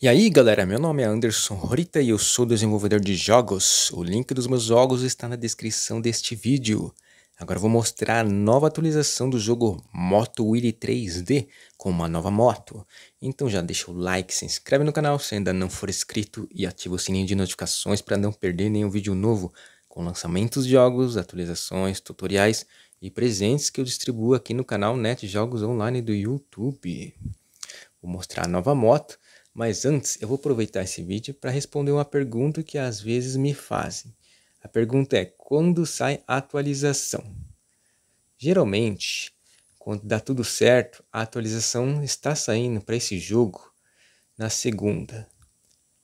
E aí galera, meu nome é Anderson Rita e eu sou desenvolvedor de jogos. O link dos meus jogos está na descrição deste vídeo. Agora vou mostrar a nova atualização do jogo Moto Wheelie 3D com uma nova moto. Então já deixa o like, se inscreve no canal se ainda não for inscrito e ativa o sininho de notificações para não perder nenhum vídeo novo com lançamentos de jogos, atualizações, tutoriais e presentes que eu distribuo aqui no canal Net Jogos Online do YouTube. Vou mostrar a nova moto mas antes, eu vou aproveitar esse vídeo para responder uma pergunta que às vezes me fazem. A pergunta é: quando sai a atualização? Geralmente, quando dá tudo certo, a atualização está saindo para esse jogo na segunda.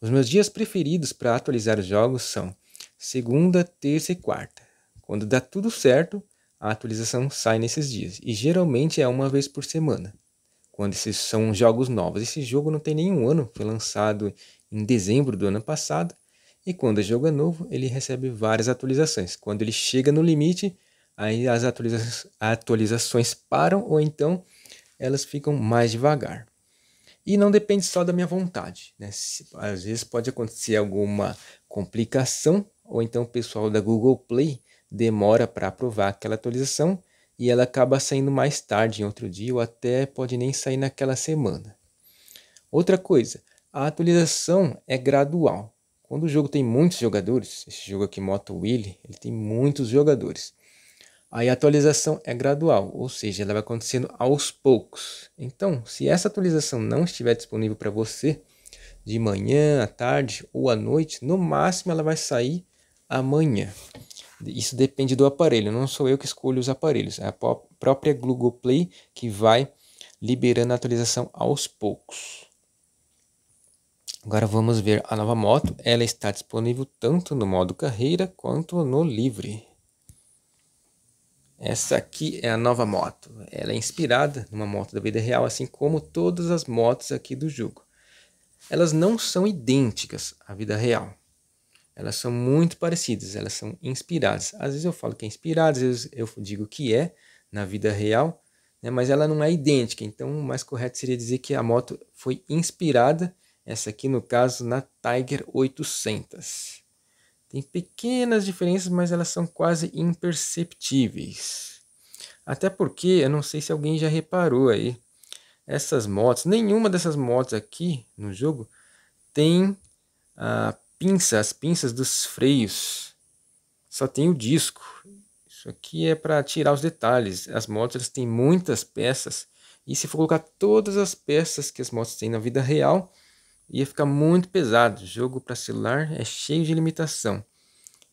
Os meus dias preferidos para atualizar os jogos são segunda, terça e quarta. Quando dá tudo certo, a atualização sai nesses dias e geralmente é uma vez por semana quando esses são jogos novos. Esse jogo não tem nenhum ano, foi lançado em dezembro do ano passado, e quando o jogo é novo, ele recebe várias atualizações. Quando ele chega no limite, aí as atualiza atualizações param ou então elas ficam mais devagar. E não depende só da minha vontade. Né? Às vezes pode acontecer alguma complicação, ou então o pessoal da Google Play demora para aprovar aquela atualização e ela acaba saindo mais tarde em outro dia ou até pode nem sair naquela semana. Outra coisa, a atualização é gradual. Quando o jogo tem muitos jogadores, esse jogo aqui Moto Willy, ele tem muitos jogadores. Aí a atualização é gradual, ou seja, ela vai acontecendo aos poucos. Então, se essa atualização não estiver disponível para você de manhã, à tarde ou à noite, no máximo ela vai sair amanhã. Isso depende do aparelho, não sou eu que escolho os aparelhos, é a própria Google Play que vai liberando a atualização aos poucos. Agora vamos ver a nova moto, ela está disponível tanto no modo carreira quanto no livre. Essa aqui é a nova moto, ela é inspirada numa moto da vida real, assim como todas as motos aqui do jogo. Elas não são idênticas à vida real, elas são muito parecidas, elas são inspiradas. Às vezes eu falo que é inspirada, às vezes eu digo que é na vida real, né, mas ela não é idêntica. Então, o mais correto seria dizer que a moto foi inspirada, essa aqui no caso, na Tiger 800. Tem pequenas diferenças, mas elas são quase imperceptíveis. Até porque, eu não sei se alguém já reparou aí, essas motos, nenhuma dessas motos aqui no jogo tem a pinças, as pinças dos freios. Só tem o disco. Isso aqui é para tirar os detalhes. As motos elas têm muitas peças. E se for colocar todas as peças que as motos têm na vida real, ia ficar muito pesado. O jogo para celular é cheio de limitação.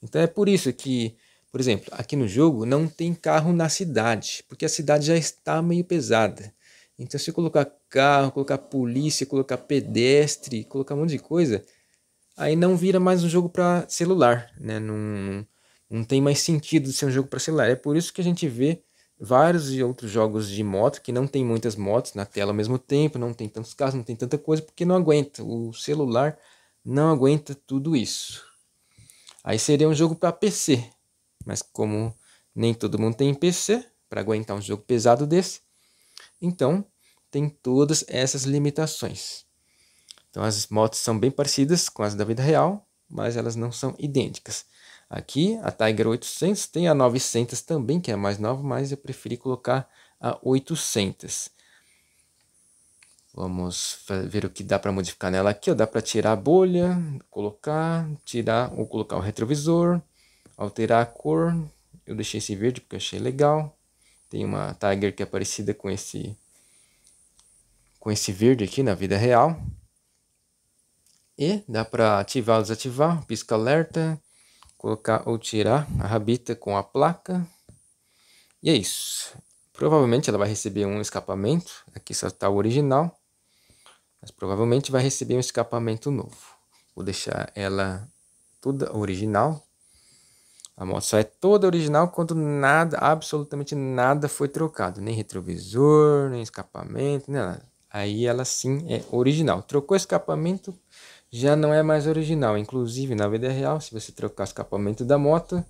Então é por isso que, por exemplo, aqui no jogo não tem carro na cidade, porque a cidade já está meio pesada. Então se eu colocar carro, colocar polícia, colocar pedestre, colocar um monte de coisa, aí não vira mais um jogo para celular, né? Não, não tem mais sentido ser um jogo para celular. É por isso que a gente vê vários e outros jogos de moto que não tem muitas motos na tela ao mesmo tempo, não tem tantos carros, não tem tanta coisa, porque não aguenta. O celular não aguenta tudo isso. Aí seria um jogo para PC, mas como nem todo mundo tem PC para aguentar um jogo pesado desse, então tem todas essas limitações. Então as motos são bem parecidas com as da vida real, mas elas não são idênticas. Aqui a Tiger 800 tem a 900 também, que é a mais nova, mas eu preferi colocar a 800. Vamos ver o que dá para modificar nela aqui. Ó. Dá para tirar a bolha, colocar, tirar ou colocar o retrovisor, alterar a cor. Eu deixei esse verde porque achei legal. Tem uma Tiger que é parecida com esse, com esse verde aqui na vida real. E dá para ativar ou desativar, pisca alerta, colocar ou tirar a rabita com a placa. E é isso. Provavelmente ela vai receber um escapamento, aqui só está o original, mas provavelmente vai receber um escapamento novo. Vou deixar ela toda original. A moto só é toda original quando nada, absolutamente nada foi trocado, nem retrovisor, nem escapamento, nem nada. Aí ela sim é original. Trocou escapamento, já não é mais original. Inclusive, na vida real, se você trocar o escapamento da moto,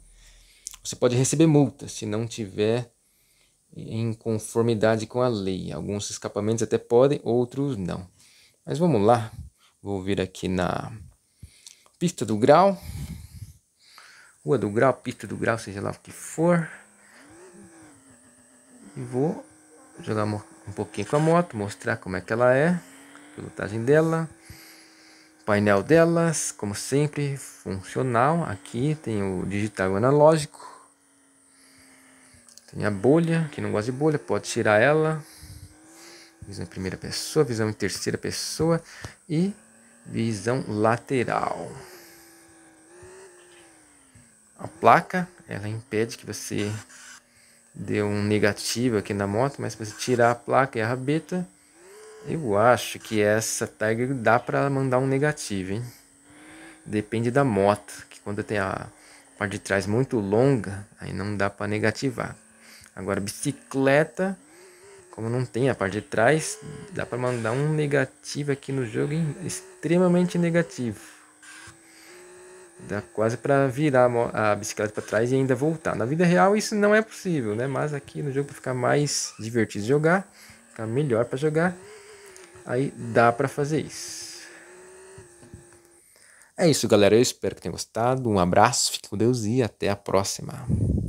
você pode receber multa se não tiver em conformidade com a lei. Alguns escapamentos até podem, outros não. Mas vamos lá. Vou vir aqui na pista do grau. Rua do grau, pista do grau, seja lá o que for. E vou jogar um pouquinho com a moto, mostrar como é que ela é, a pilotagem dela painel delas, como sempre, funcional. Aqui tem o digital analógico. Tem a bolha, quem não gosta de bolha pode tirar ela. Visão em primeira pessoa, visão em terceira pessoa e visão lateral. A placa, ela impede que você dê um negativo aqui na moto, mas se você tirar a placa e a rabeta, eu acho que essa Tiger dá para mandar um negativo, hein? Depende da moto, que quando tem a parte de trás muito longa, aí não dá para negativar. Agora bicicleta, como não tem a parte de trás, dá para mandar um negativo aqui no jogo, hein? extremamente negativo. Dá quase para virar a bicicleta para trás e ainda voltar. Na vida real isso não é possível, né? Mas aqui no jogo para ficar mais divertido de jogar, ficar melhor para jogar, Aí dá para fazer isso. É isso, galera. Eu espero que tenham gostado. Um abraço, fique com Deus e até a próxima.